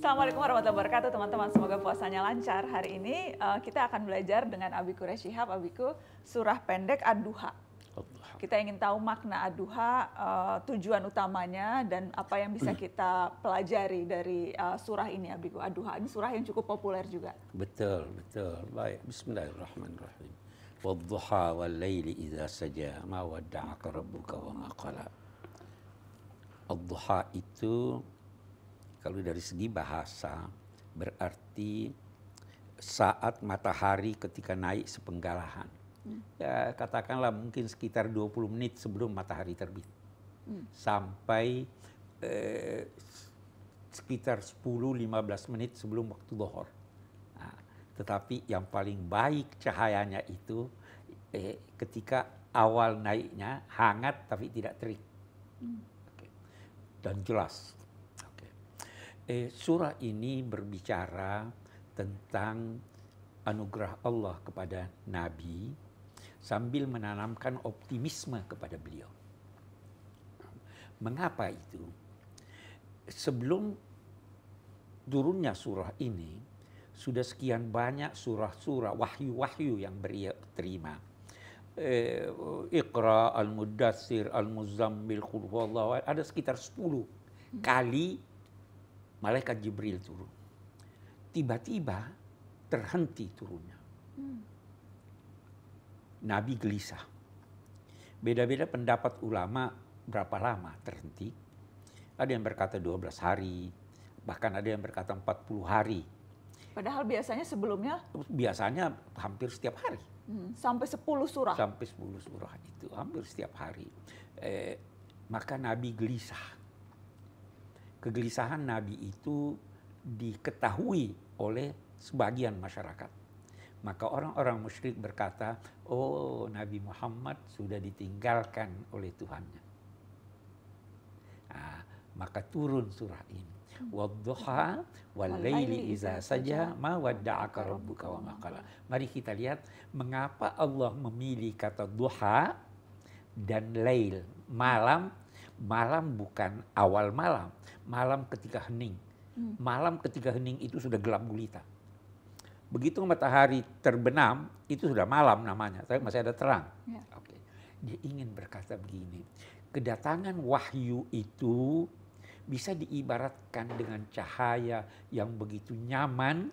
Assalamualaikum warahmatullahi wabarakatuh teman-teman. Semoga puasanya lancar. Hari ini uh, kita akan belajar dengan Abiku Reshihab, Abiku surah pendek Ad-Duha. Kita ingin tahu makna Ad-Duha, uh, tujuan utamanya dan apa yang bisa hmm. kita pelajari dari uh, surah ini Abiku. Ad-Duha ini surah yang cukup populer juga. Betul, betul. Baik. Bismillahirrahmanirrahim. Wadduha wal layli idza saja ma wadda'aka rabbuka wa maqala Ad-Duha itu kalau dari segi bahasa berarti saat matahari ketika naik sepenggalahan. Hmm. Ya, katakanlah mungkin sekitar 20 menit sebelum matahari terbit. Hmm. Sampai eh, sekitar 10-15 menit sebelum waktu dohor. Nah, tetapi yang paling baik cahayanya itu eh, ketika awal naiknya hangat tapi tidak terik. Hmm. Dan jelas eh, surah ini berbicara tentang anugerah Allah kepada Nabi sambil menanamkan optimisme kepada beliau. Mengapa itu? Sebelum turunnya surah ini, sudah sekian banyak surah-surah wahyu-wahyu yang beliau terima. Eh, Iqra, Al-Mudassir, Al-Muzammil, Qul ada sekitar 10 kali malaikat Jibril turun. Tiba-tiba terhenti turunnya. Hmm. Nabi gelisah. Beda-beda pendapat ulama berapa lama terhenti. Ada yang berkata 12 hari, bahkan ada yang berkata 40 hari. Padahal biasanya sebelumnya? Biasanya hampir setiap hari. Hmm, sampai 10 surah? Sampai 10 surah itu, hampir setiap hari. Eh, maka Nabi gelisah kegelisahan Nabi itu diketahui oleh sebagian masyarakat. Maka orang-orang musyrik berkata, "Oh, Nabi Muhammad sudah ditinggalkan oleh Tuhannya." Nah, maka turun surah ini. Wadduha walaili iza saja ma wadda'aka rabbuka wa maqala. Mari kita lihat mengapa Allah memilih kata duha dan lail, malam malam bukan awal malam, malam ketika hening. Hmm. Malam ketika hening itu sudah gelap gulita. Begitu matahari terbenam, itu sudah malam namanya, tapi masih ada terang. Ya. Oke. Dia ingin berkata begini, kedatangan wahyu itu bisa diibaratkan dengan cahaya yang begitu nyaman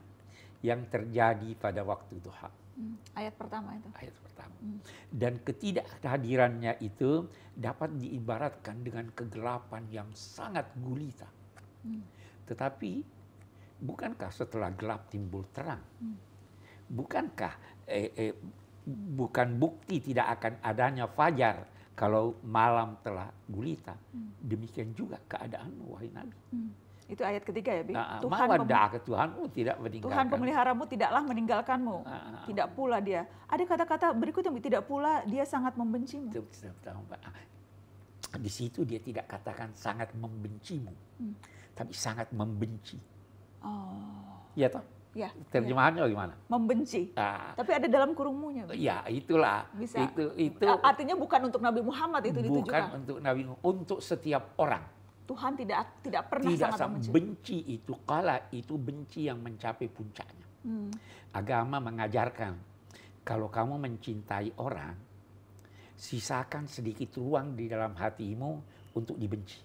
yang terjadi pada waktu duha. Hmm, ayat pertama itu. Ayat pertama. Dan ketidakhadirannya itu dapat diibaratkan dengan kegelapan yang sangat gulita. Hmm. Tetapi bukankah setelah gelap timbul terang? Hmm. Bukankah eh, eh, bukan bukti tidak akan adanya fajar kalau malam telah gulita? Hmm. Demikian juga keadaan wahai Nabi. Hmm. Itu ayat ketiga ya, Bi. Nah, Tuhan pem- Tuhanmu oh, tidak meninggalkan. Tuhan pemeliharamu tidaklah meninggalkanmu. Nah, tidak pula dia. Ada kata-kata berikut yang tidak pula dia sangat membencimu. Itu, ah, Di situ dia tidak katakan sangat membencimu, hmm. tapi sangat membenci. Oh. Iya toh? Ya, ya. Terjemahannya ya. gimana? Membenci. Nah, Tapi ada dalam kurungmunya. Iya, itulah. Bisa. Itu itu artinya bukan untuk Nabi Muhammad itu bukan ditujukan. Bukan untuk Nabi untuk setiap orang. Tuhan tidak tidak pernah tidak sangat membenci. benci itu kala itu benci yang mencapai puncaknya. Hmm. Agama mengajarkan kalau kamu mencintai orang, sisakan sedikit ruang di dalam hatimu untuk dibenci.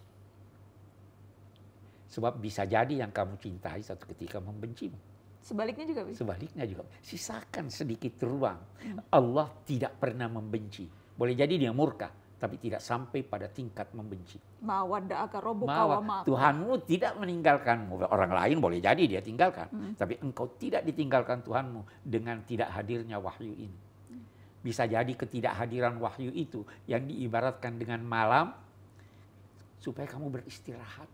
Sebab bisa jadi yang kamu cintai satu ketika membencimu. Sebaliknya juga bisa. Sebaliknya juga. Sisakan sedikit ruang. Hmm. Allah tidak pernah membenci. Boleh jadi dia murka tapi tidak sampai pada tingkat membenci. Mawadda Mawa. Tuhanmu tidak meninggalkanmu. Orang lain boleh jadi dia tinggalkan, hmm. tapi engkau tidak ditinggalkan Tuhanmu dengan tidak hadirnya wahyu ini. Bisa jadi ketidakhadiran wahyu itu yang diibaratkan dengan malam supaya kamu beristirahat.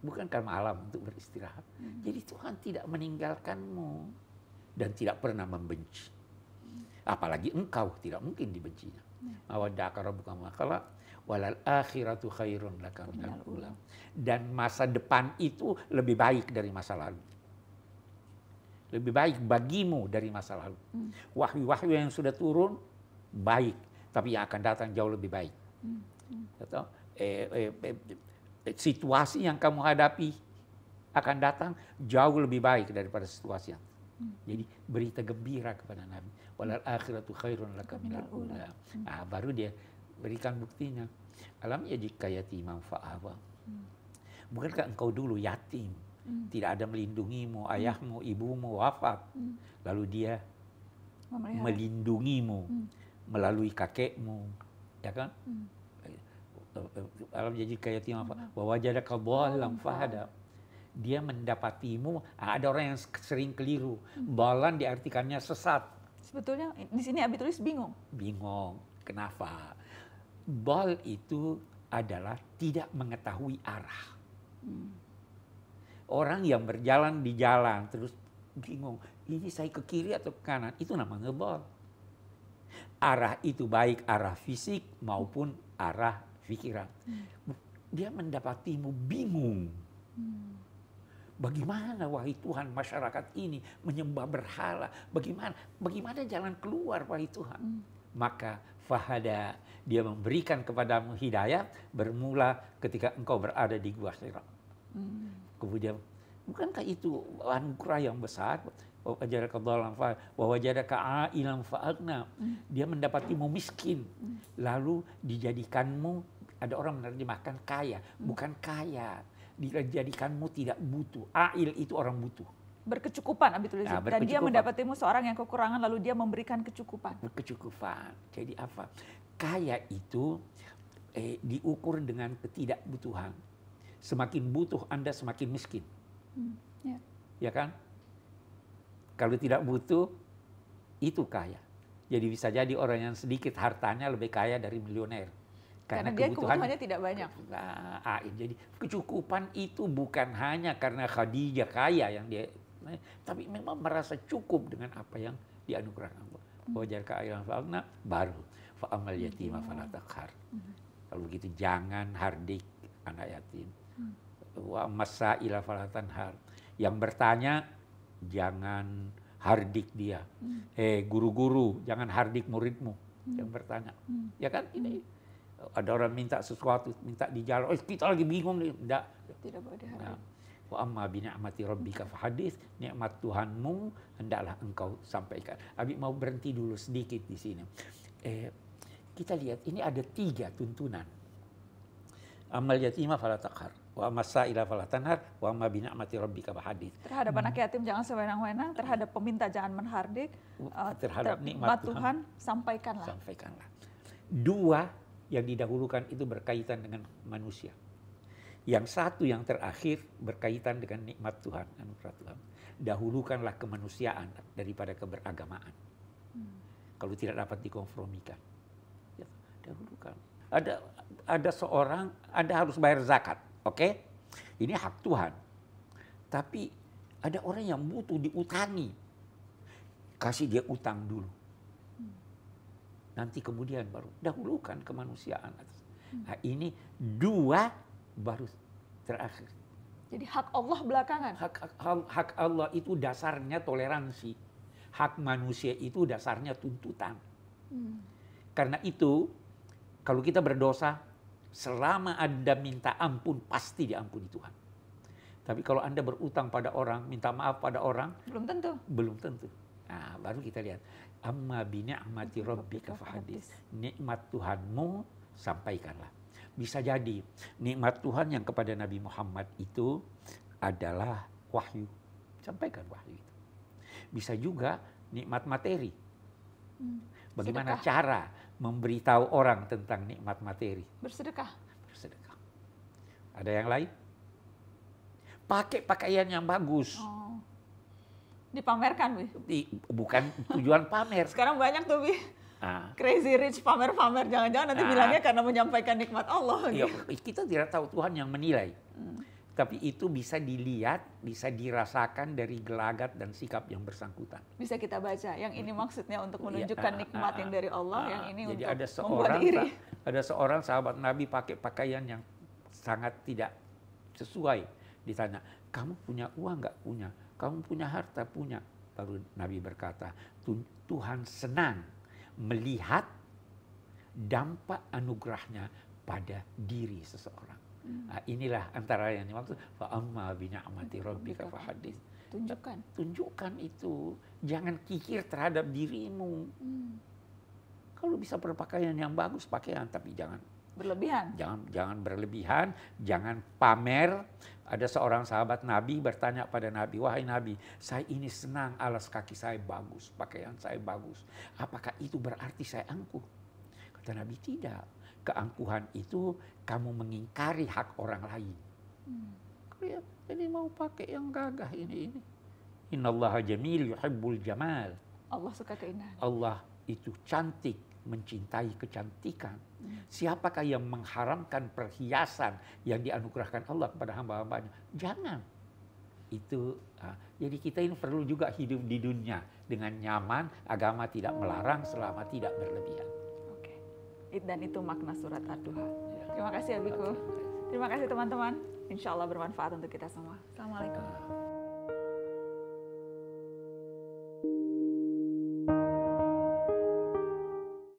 Bukankah malam untuk beristirahat? Hmm. Jadi Tuhan tidak meninggalkanmu dan tidak pernah membenci. Apalagi engkau tidak mungkin dibencinya bukan makala. Walal akhiratu khairun Dan masa depan itu lebih baik dari masa lalu. Lebih baik bagimu dari masa lalu. Hmm. Wahyu-wahyu yang sudah turun, baik. Tapi yang akan datang jauh lebih baik. Hmm, hmm. Atau, eh, eh, eh, eh, situasi yang kamu hadapi akan datang jauh lebih baik daripada situasi yang Hmm. Jadi berita gembira kepada Nabi. Walal akhiratu khairun laka minal ula. Hmm. Ah, baru dia berikan buktinya. Alam yajika yatimam fa'awa. Hmm. Bukankah engkau dulu yatim? Tidak ada melindungimu, ayahmu, ibumu wafat. Lalu dia melindungimu melalui kakekmu. Ya kan? Eh, eh, eh, alam yajika yatimam fa'awa. bahwa wajadaka dhalam fahadah dia mendapatimu. Ah, ada orang yang sering keliru, balan diartikannya sesat. Sebetulnya eh, di sini Abi tulis bingung. Bingung, kenapa? Bal itu adalah tidak mengetahui arah. Hmm. Orang yang berjalan di jalan terus bingung, ini saya ke kiri atau ke kanan, itu namanya bal. Arah itu baik arah fisik maupun arah pikiran. Hmm. Dia mendapatimu bingung. Hmm. Bagaimana wahai Tuhan masyarakat ini menyembah berhala? Bagaimana bagaimana jalan keluar wahai Tuhan? Hmm. Maka fahada dia memberikan kepadamu hidayah bermula ketika engkau berada di gua Hira. Hmm. Kemudian bukankah itu anugerah yang besar? wajadaka dhalan fa hmm. Dia mendapatimu miskin hmm. lalu dijadikanmu ada orang menerjemahkan kaya, hmm. bukan kaya dijadikanmu tidak butuh. Ail itu orang butuh. Berkecukupan Abi tulis. Nah, berkecukupan. Dan dia mendapatimu seorang yang kekurangan lalu dia memberikan kecukupan. Berkecukupan. Jadi apa? Kaya itu eh, diukur dengan ketidakbutuhan. Semakin butuh Anda semakin miskin. Hmm, ya. ya kan? Kalau tidak butuh itu kaya. Jadi bisa jadi orang yang sedikit hartanya lebih kaya dari milioner. Karena, karena kebutuhan, kebutuhannya tidak banyak. Nah, ah, jadi kecukupan itu bukan hanya karena Khadijah kaya yang dia, eh, tapi memang merasa cukup dengan apa yang dianugerahkan Allah. Hmm. Wajar ke ayam baru fa'amal iya, yatima iya. falatakar. Hmm. Kalau begitu jangan hardik anak yatim. Hmm. Wa masa falatan hal. Yang bertanya jangan hardik dia. Eh guru-guru jangan hardik muridmu. Yang bertanya. Ya kan ini ada orang minta sesuatu, minta dijalan, oh kita lagi bingung nih. Tidak. Tidak boleh diharapkan. Nah. Wa amma bi ni'mati rabbika hadis nikmat Tuhanmu hendaklah engkau sampaikan. Abi mau berhenti dulu sedikit di sini. Eh, kita lihat ini ada tiga tuntunan. Amal yatima fala takhar, wa masaila fala tanhar, wa amma bi ni'mati rabbika hadis. Terhadap anak hmm. yatim jangan sewenang-wenang, terhadap peminta jangan menhardik, eh, terhadap nikmat Tuhan, Tuhan sampaikanlah. Sampaikanlah. Dua yang didahulukan itu berkaitan dengan manusia. Yang satu yang terakhir berkaitan dengan nikmat Tuhan, Dahulukanlah kemanusiaan daripada keberagamaan. Hmm. Kalau tidak dapat dikonfrontikan. Ya, dahulukan. Ada ada seorang, ada harus bayar zakat, oke? Okay? Ini hak Tuhan. Tapi ada orang yang butuh diutangi. Kasih dia utang dulu nanti kemudian baru dahulukan kemanusiaan. Nah ini dua baru terakhir. Jadi hak Allah belakangan. Hak, hak, hak Allah itu dasarnya toleransi. Hak manusia itu dasarnya tuntutan. Hmm. Karena itu kalau kita berdosa selama Anda minta ampun pasti diampuni Tuhan. Tapi kalau Anda berutang pada orang, minta maaf pada orang, belum tentu. Belum tentu. Nah, baru kita lihat amma bina amati rabbika fahadis. Nikmat Tuhanmu sampaikanlah. Bisa jadi nikmat Tuhan yang kepada Nabi Muhammad itu adalah wahyu. Sampaikan wahyu itu. Bisa juga nikmat materi. Hmm. Bagaimana Sedekah. cara memberitahu orang tentang nikmat materi? Bersedekah. Bersedekah. Ada yang lain? Pakai pakaian yang bagus. Oh Dipamerkan, Bi? Di, bukan tujuan pamer. Sekarang banyak tuh, Bi. Ah. Crazy rich pamer-pamer, jangan-jangan nanti ah. bilangnya karena menyampaikan nikmat Allah. Ya, gitu. Kita tidak tahu Tuhan yang menilai. Hmm. Tapi itu bisa dilihat, bisa dirasakan dari gelagat dan sikap yang bersangkutan. Bisa kita baca. Yang ini maksudnya untuk iya, menunjukkan ah, ah, nikmat yang ah, dari Allah, yang ini Jadi untuk ada seorang, membuat diri. Ada seorang sahabat Nabi pakai pakaian yang sangat tidak sesuai. Ditanya, kamu punya uang nggak punya? Kamu punya harta? Punya. lalu Nabi berkata, Tuhan senang melihat dampak anugerahnya pada diri seseorang. Hmm. Nah, inilah antara yang dimaksud fa amma bi ni'mati rabbika hadis. Tunjukkan. Tunjukkan itu, jangan kikir terhadap dirimu. Hmm. Kalau bisa berpakaian yang bagus, pakaian tapi jangan Berlebihan. Jangan jangan berlebihan, jangan pamer. Ada seorang sahabat Nabi bertanya pada Nabi, "Wahai Nabi, saya ini senang alas kaki saya bagus, pakaian saya bagus. Apakah itu berarti saya angkuh?" Kata Nabi, "Tidak. Keangkuhan itu kamu mengingkari hak orang lain." Hmm. Jadi mau pakai yang gagah ini ini. Innallaha jamil yuhibbul jamal. Allah suka keindahan. Allah itu cantik mencintai kecantikan. Siapakah yang mengharamkan perhiasan yang dianugerahkan Allah kepada hamba-hambanya? Jangan. Itu uh, jadi kita ini perlu juga hidup di dunia dengan nyaman, agama tidak melarang selama tidak berlebihan. Oke. Dan itu makna surat Ad-Duha. Ya. Terima kasih Abiku. Terima kasih teman-teman. Insya Allah bermanfaat untuk kita semua. Assalamualaikum. Ah.